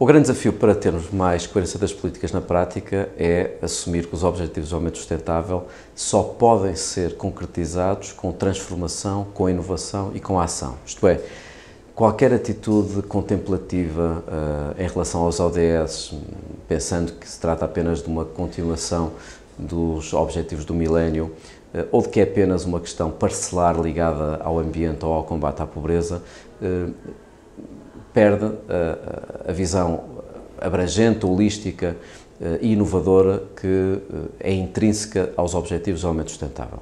O grande desafio para termos mais coerência das políticas na prática é assumir que os Objetivos de Aumento Sustentável só podem ser concretizados com transformação, com inovação e com ação. Isto é, qualquer atitude contemplativa uh, em relação aos ODS, pensando que se trata apenas de uma continuação dos Objetivos do Milénio, uh, ou de que é apenas uma questão parcelar ligada ao ambiente ou ao combate à pobreza, uh, perde a visão abrangente, holística eh, e inovadora que eh, é intrínseca aos Objetivos de Aumento Sustentável.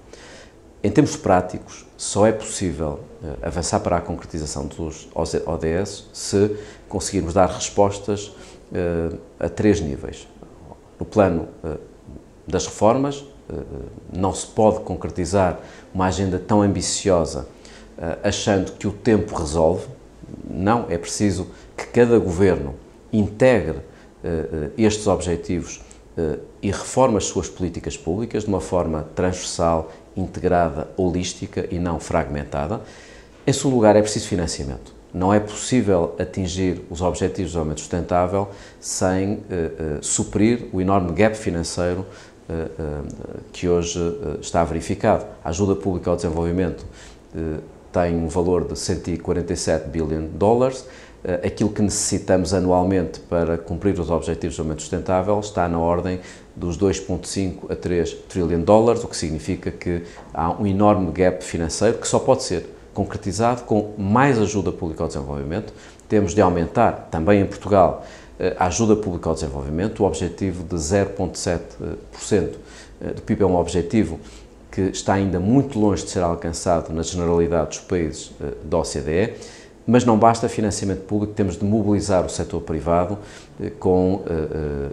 Em termos práticos, só é possível eh, avançar para a concretização dos ODS se conseguirmos dar respostas a três níveis. No plano das reformas, não se pode concretizar uma agenda tão ambiciosa achando que o tempo resolve. Não, é preciso que cada governo integre uh, estes objetivos uh, e reforme as suas políticas públicas de uma forma transversal, integrada, holística e não fragmentada. Em segundo lugar, é preciso financiamento. Não é possível atingir os objetivos do aumento sustentável sem uh, suprir o enorme gap financeiro que hoje está verificado. A ajuda pública ao desenvolvimento tem um valor de 147 bilhões de dólares. Aquilo que necessitamos anualmente para cumprir os objetivos de aumento sustentável está na ordem dos 2,5 a 3 trilhões de dólares, o que significa que há um enorme gap financeiro que só pode ser concretizado com mais ajuda pública ao desenvolvimento. Temos de aumentar, também em Portugal, eh, a ajuda pública ao desenvolvimento. O objetivo de 0,7% eh, do PIB é um objetivo que está ainda muito longe de ser alcançado na generalidade dos países eh, da OCDE, mas não basta financiamento público, temos de mobilizar o setor privado eh, com eh,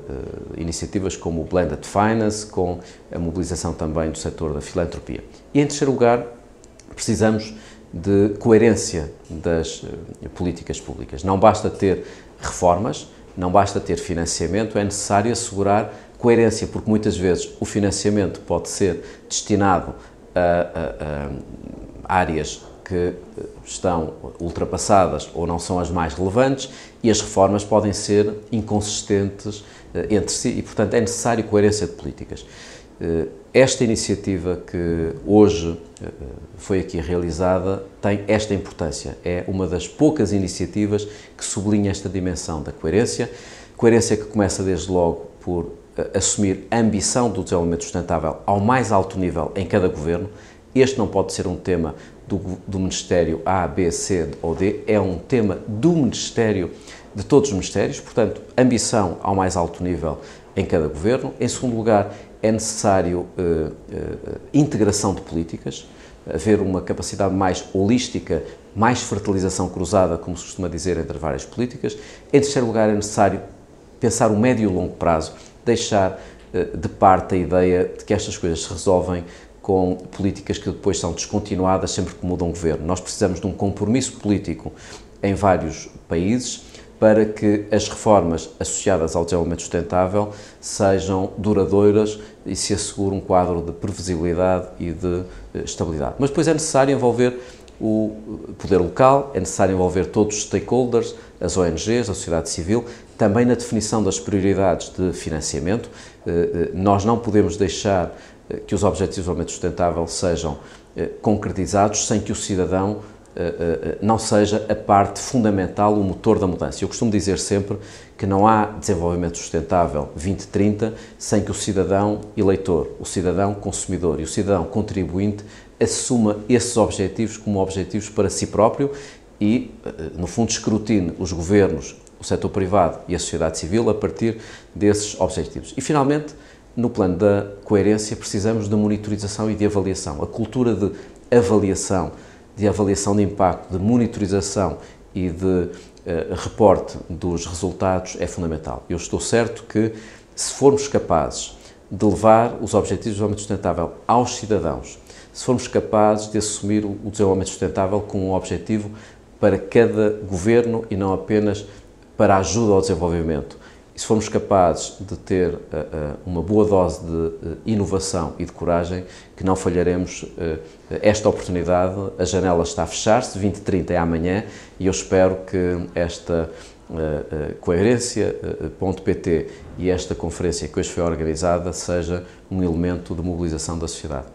iniciativas como o Blended Finance, com a mobilização também do setor da filantropia. E em terceiro lugar, precisamos de coerência das políticas públicas. Não basta ter reformas, não basta ter financiamento, é necessário assegurar coerência, porque muitas vezes o financiamento pode ser destinado a, a, a áreas que eh, estão ultrapassadas ou não são as mais relevantes e as reformas podem ser inconsistentes eh, entre si e, portanto, é necessário coerência de políticas. Eh, esta iniciativa que hoje eh, foi aqui realizada tem esta importância. É uma das poucas iniciativas que sublinha esta dimensão da coerência. Coerência que começa desde logo por eh, assumir a ambição do desenvolvimento sustentável ao mais alto nível em cada governo. Este não pode ser um tema do, do Ministério A, B, C ou D, é um tema do Ministério, de todos os Ministérios, portanto, ambição ao mais alto nível em cada governo. Em segundo lugar, é necessário uh, uh, integração de políticas, haver uma capacidade mais holística, mais fertilização cruzada, como se costuma dizer, entre várias políticas. Em terceiro lugar, é necessário pensar o médio e o longo prazo, deixar uh, de parte a ideia de que estas coisas se resolvem com políticas que depois são descontinuadas sempre que mudam um governo. Nós precisamos de um compromisso político em vários países para que as reformas associadas ao desenvolvimento sustentável sejam duradouras e se assegure um quadro de previsibilidade e de eh, estabilidade. Mas depois é necessário envolver o eh, poder local, é necessário envolver todos os stakeholders, as ONGs, a sociedade civil, também na definição das prioridades de financiamento. Eh, nós não podemos deixar que os Objetivos de Desenvolvimento Sustentável sejam concretizados sem que o cidadão eh, eh, eh, não seja a parte fundamental, o motor da mudança. Eu costumo dizer sempre que não há desenvolvimento sustentável 2030 sem que o cidadão eleitor, o cidadão consumidor e o cidadão contribuinte assuma esses objetivos como objetivos para si próprio e, no fundo, escrutine os governos, o setor privado e a sociedade civil a partir desses objetivos. E, finalmente, no plano da coerência, precisamos de monitorização e de avaliação. A cultura de avaliação de avaliação de impacto, de monitorização e de uh, reporte dos resultados é fundamental. Eu estou certo que, se formos capazes de levar os Objetivos de Desenvolvimento Sustentável aos cidadãos, se formos capazes de assumir o desenvolvimento sustentável como um objetivo para cada governo e não apenas para a ajuda ao desenvolvimento, e se formos capazes de ter uh, uma boa dose de uh, inovação e de coragem, que não falharemos uh, esta oportunidade. A janela está a fechar-se, 2030 é amanhã, e eu espero que esta coerência.pt e esta conferência que hoje foi organizada seja um elemento de mobilização da sociedade.